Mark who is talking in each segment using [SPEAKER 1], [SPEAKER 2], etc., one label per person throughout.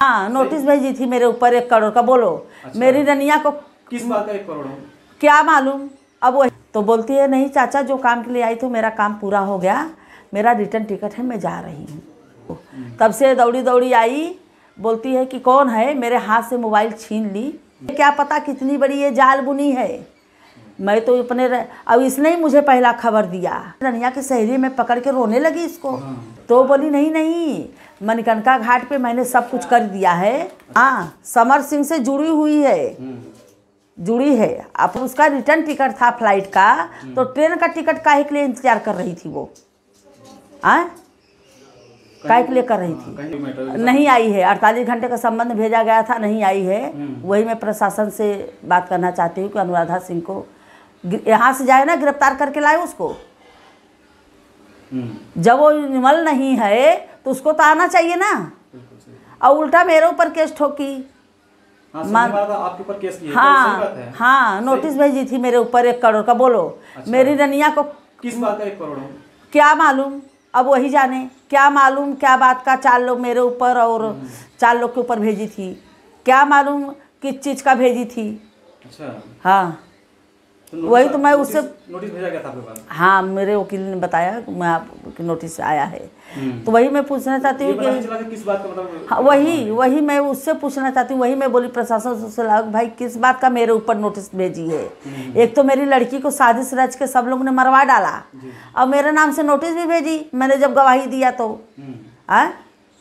[SPEAKER 1] हाँ नोटिस भेजी थी मेरे ऊपर एक करोड़ का बोलो अच्छा, मेरी रनिया को किस बात का एक करोड़ क्या मालूम अब वो तो बोलती है नहीं चाचा जो काम के लिए आई तो मेरा काम पूरा हो गया मेरा रिटर्न टिकट है मैं जा रही हूँ हम्म। तब से दौड़ी दौड़ी आई बोलती है कि कौन है मेरे हाथ से मोबाइल छीन ली क्या पता कितनी बड़ी ये जाल बुनी है मैं तो अपने अब इसने ही मुझे पहला खबर दिया रनिया की सहेली में पकड़ के रोने लगी इसको हाँ। तो बोली नहीं नहीं मणिकनका घाट पे मैंने सब कुछ कर दिया है हाँ समर सिंह से जुड़ी हुई है हम्म। जुड़ी है अब उसका रिटर्न टिकट था फ्लाइट का हम्म। तो ट्रेन का टिकट काहे के लिए इंतजार कर रही थी वो आ हाँ?
[SPEAKER 2] काय के लिए कर रही हाँ,
[SPEAKER 1] थी नहीं आई है अड़तालीस घंटे का संबंध भेजा गया था नहीं आई है हम्म। वही मैं प्रशासन से बात करना चाहती हूँ कि अनुराधा सिंह को यहाँ से जाए ना गिरफ्तार करके लाए उसको हम्म। जब वो निर्मल नहीं है तो उसको तो आना चाहिए ना और उल्टा मेरे ऊपर केस ठोकी हाँ आपके ऊपर केस किया तो हाँ है। हाँ नोटिस भेजी थी मेरे ऊपर एक करोड़ का बोलो अच्छा, मेरी रनिया को किस बात का एक करोड़ क्या मालूम अब वही जाने क्या मालूम क्या बात का चार लोग मेरे ऊपर और हम्म। चार लोग के ऊपर भेजी थी क्या मालूम किस चीज़ का भेजी थी अच्छा हाँ तो वही तो मैं उससे नोटिस भेजा गया था आपके पास हाँ मेरे वकील ने बताया मैं आप नोटिस आया है हम्म। तो वही मैं पूछना चाहती हूँ कि किस बात का मतलब हाँ वही वही मैं उससे पूछना चाहती हूँ वही मैं बोली प्रशासन से लग भाई किस बात का मेरे ऊपर नोटिस भेजी है हम्म। एक तो मेरी लड़की को साजिश रच के सब लोग ने मरवा डाला और मेरे नाम से नोटिस भी भेजी मैंने जब गवाही दिया तो हम्म। हाँ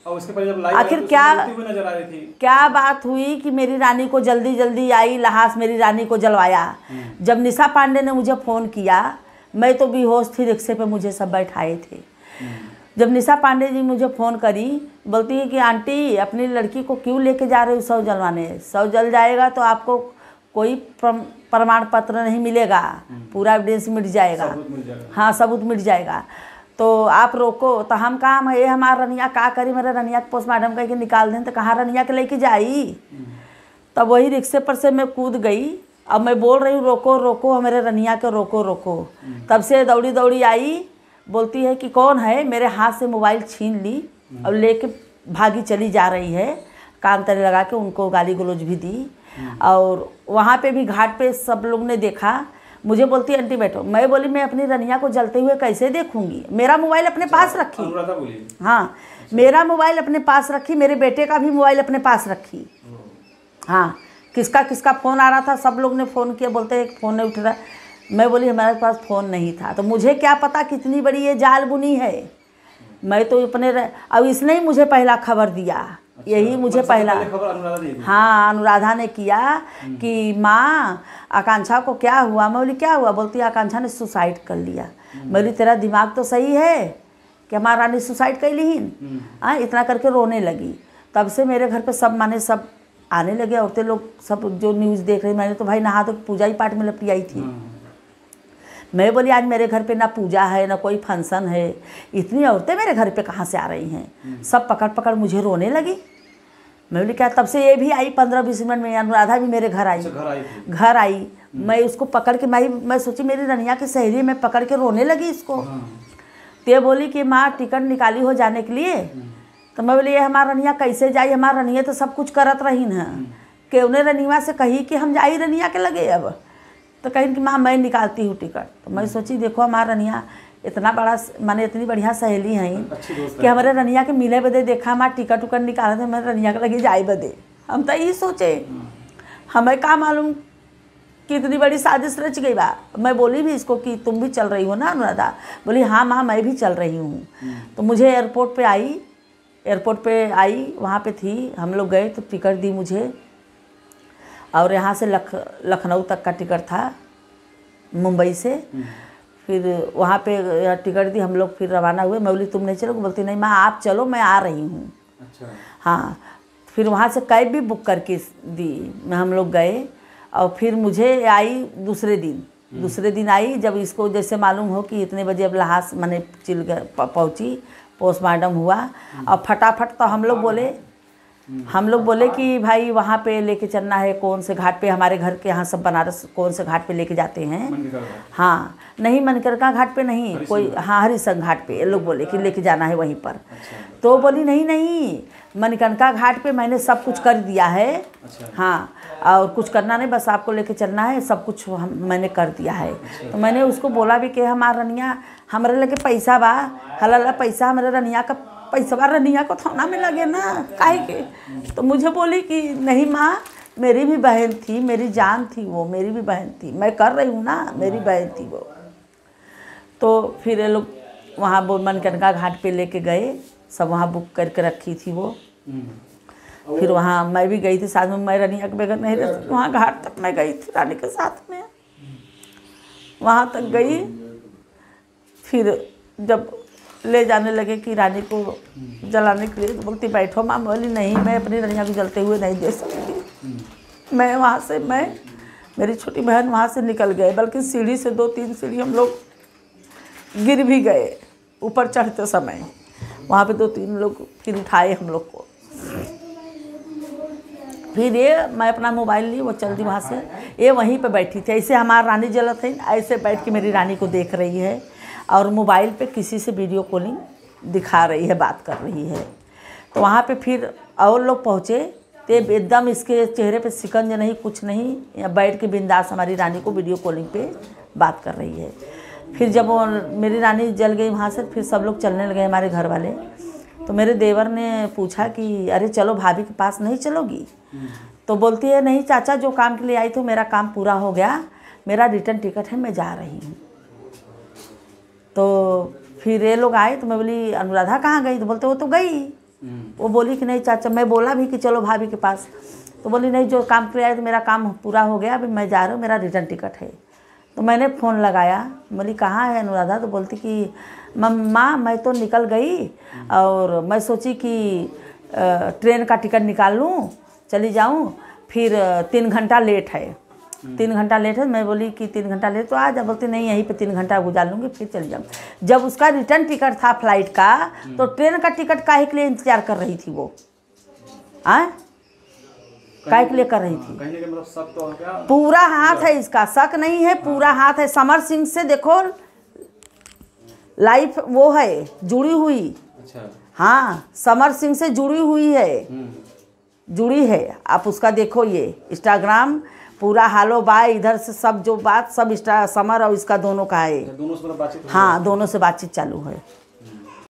[SPEAKER 1] आखिर तो क्या नजर आ रही थी क्या बात हुई कि मेरी रानी को जल्दी जल्दी आई लहास मेरी रानी को जलवाया हम्म। जब निशा पांडे ने मुझे फ़ोन किया मैं तो बेहोश थी रिक्शे पे मुझे सब बैठाए थे हम्म। जब निशा पांडे जी मुझे फ़ोन करी बोलती है कि आंटी अपनी लड़की को क्यों लेके जा रहे हो सौ जलवाने सौ जल जाएगा तो आपको कोई प्रमाण पत्र नहीं मिलेगा हम्म। पूरा एविडेंस मिट जाएगा हाँ सबूत मिट जाएगा तो आप रोको तो हम कहा हम ये हमारा रनिया का करी मेरे रनिया के पोस्ट मैडम कह के निकाल दें तो कहाँ रनिया के लेके जाई तब वही रिक्शे पर से मैं कूद गई अब मैं बोल रही हूँ रोको रोको हमारे रनिया के रोको रोको तब से दौड़ी दौड़ी आई बोलती है कि कौन है मेरे हाथ से मोबाइल छीन ली और लेके भागी चली जा रही है कान तले लगा के उनको गाली गलोज भी दी और वहाँ पे भी घाट पे सब लोग ने देखा मुझे बोलती आंटी बैठो मैं बोली मैं अपनी रनिया को जलते हुए कैसे देखूंगी मेरा मोबाइल अपने पास अच्छा, रखी हाँ अच्छा। मेरा मोबाइल अपने पास रखी मेरे बेटे का भी मोबाइल अपने पास रखी हम्म। हाँ किसका किसका फ़ोन आ रहा था सब लोग ने फ़ोन किया बोलते एक फ़ोन नहीं उठ रहा मैं बोली हमारे पास फ़ोन नहीं था तो मुझे क्या पता कितनी बड़ी ये जाल बुनी है मैं तो अपने अब इसने ही मुझे पहला खबर दिया अच्छा, यही मुझे पहला हाँ अनुराधा ने किया हम्म। कि माँ आकांक्षा को क्या हुआ मैं बोली क्या हुआ बोलती आकांक्षा ने सुसाइड कर लिया हम्म। मैं बोली तेरा दिमाग तो सही है कि हमारा रानी सुसाइड कर ली हम्म। हाँ इतना करके रोने लगी तब से मेरे घर पे सब माने सब आने लगे औरतें लोग सब जो न्यूज़ देख रहे मैंने तो भाई नहा तो पूजा ही पाठ में लपटी आई थी हाँ। मैं बोली आज मेरे घर पे ना पूजा है ना कोई फंक्शन है इतनी औरतें मेरे घर पे कहाँ से आ रही हैं हम्म। सब पकड़ पकड़ मुझे रोने लगी मैं बोली क्या तब से ये भी आई पंद्रह बीस मिनट में अनुराधा भी मेरे घर आई अच्छा, घर आई, हम्म। मैं उसको पकड़ के मैं मैं सोची मेरी रनिया की सहेली में पकड़ के रोने लगी इसको हाँ। तो ये बोली कि माँ टिकट निकाली हो जाने के लिए हम्म। तो मैं बोली ये हमारा रनिया कैसे जाए हमारा रनिया तो सब कुछ करत रही ना के उन्हें रनिया से कही कि हम जाई रनिया के लगे अब तो कहीं कि माँ मैं निकालती हूँ टिकट तो मैं हम्म। सोची देखो हमारा रनिया इतना बड़ा माने इतनी बढ़िया सहेली हैं कि हमारे रनिया के मिले बदे देखा हमारा टिकट उकट निकाले थे तो हमारे रनिया के लगे जाए बदे हम तो यही सोचे हम्म। हमें कहा मालूम कि इतनी बड़ी साजिश रच गई बा मैं बोली भी इसको कि तुम भी चल रही हो ना अनुराधा बोली हाँ माँ मैं भी चल रही हूँ हम्म। तो मुझे एयरपोर्ट पे आई एयरपोर्ट पे आई वहाँ पे थी हम लोग गए तो टिकट दी मुझे और यहाँ से लख लखनऊ तक का टिकट था मुंबई से फिर वहाँ पे टिकट दी हम लोग फिर रवाना हुए मैं बोली तुम नहीं चलोगे बोलती नहीं माँ आप चलो मैं आ रही हूँ अच्छा। हाँ फिर वहाँ से कैब भी बुक करके दी मैं हम लोग गए और फिर मुझे आई दूसरे दिन हम्म। दूसरे दिन आई जब इसको जैसे मालूम हो कि इतने बजे अब लहास मैंने चिल पहुँची पोस्टमार्टम हुआ हम्म। और फटाफट तो हम लोग हाँ। बोले हम लोग बोले कि भाई वहाँ पे लेके चलना है कौन से घाट पे हमारे घर के यहाँ सब बनारस कौन से घाट पे लेके जाते हैं हाँ नहीं मनकरका घाट पे नहीं कोई हाँ हरिशंग घाट पे लोग बोले कि लेके जाना है वहीं पर अच्छा। तो बोली नहीं नहीं मनकनका घाट पे मैंने सब कुछ कर दिया है अच्छा। हाँ और कुछ करना नहीं बस आपको लेके चलना है सब कुछ हम मैंने कर दिया है अच्छा। तो मैंने उसको बोला भी कि हमारा रनिया हमारे लेके पैसा बा हला पैसा हमारे रनिया का पैसवा रनिया को थाना में लगे ना काहे के तो मुझे बोली कि नहीं माँ मेरी भी बहन थी मेरी जान थी वो मेरी भी बहन थी मैं कर रही हूँ ना मेरी बहन थी वो तो फिर ये लोग वहाँ वो मनकनका घाट पे लेके गए सब वहाँ बुक करके रखी थी वो फिर वहाँ मैं भी गई थी साथ में मैं रनिया के बगैर नहीं रहती वहाँ घाट तक मैं गई थी रानी के साथ में वहाँ तक गई फिर जब ले जाने लगे कि रानी को जलाने के लिए तो बोलती बैठो माँ बोली नहीं मैं अपनी रनिया को जलते हुए नहीं दे सकती मैं वहाँ से मैं मेरी छोटी बहन वहाँ से निकल गए बल्कि सीढ़ी से दो तीन सीढ़ी हम लोग गिर भी गए ऊपर चढ़ते समय वहाँ पे दो तीन लोग फिर उठाए हम लोग को फिर ये मैं अपना मोबाइल ली वो चल दी वहाँ से ये वहीं पे बैठी थी ऐसे हमारा रानी जलत है ऐसे बैठ के मेरी रानी को देख रही है और मोबाइल पे किसी से वीडियो कॉलिंग दिखा रही है बात कर रही है तो वहाँ पे फिर और लोग पहुँचे तो एकदम इसके चेहरे पे सिकंज नहीं कुछ नहीं बैठ के बिंदास हमारी रानी को वीडियो कॉलिंग पे बात कर रही है फिर जब मेरी रानी जल गई वहाँ से फिर सब लोग चलने लगे हमारे घर वाले तो मेरे देवर ने पूछा कि अरे चलो भाभी के पास नहीं चलोगी तो बोलती है नहीं चाचा जो काम के लिए आई तो मेरा काम पूरा हो गया मेरा रिटर्न टिकट है मैं जा रही हूँ तो फिर ये लोग आए तो मैं बोली अनुराधा कहाँ गई तो बोलते वो तो गई हम्म। वो बोली कि नहीं चाचा मैं बोला भी कि चलो भाभी के पास तो बोली नहीं जो काम किया है तो मेरा काम पूरा हो गया अभी मैं जा रहा हूँ मेरा रिटर्न टिकट है तो मैंने फ़ोन लगाया बोली कहाँ है अनुराधा तो बोलती कि माँ मैं तो निकल गई हम्म। और मैं सोची कि ट्रेन का टिकट निकाल लूँ चली जाऊँ फिर तीन घंटा लेट है तीन घंटा लेट है मैं बोली कि तीन घंटा लेट तो आ जा बोलती नहीं यहीं पे तीन घंटा गुजार लूँगी फिर चली जाऊँ जब उसका रिटर्न टिकट था फ्लाइट का तो ट्रेन का टिकट काहे के लिए इंतजार कर रही थी वो आँ काहे के लिए कर रही थी हाँ, मतलब शक तो पूरा हाथ है इसका शक नहीं है पूरा हाँ। हाथ है समर सिंह से देखो लाइफ वो है जुड़ी हुई अच्छा हाँ समर सिंह से जुड़ी हुई है हम्म। जुड़ी है आप उसका देखो ये इंस्टाग्राम पूरा हालो बाय इधर से सब जो बात सब समर और इसका दोनों का है दोनों से मतलब हाँ दोनों से बातचीत चालू है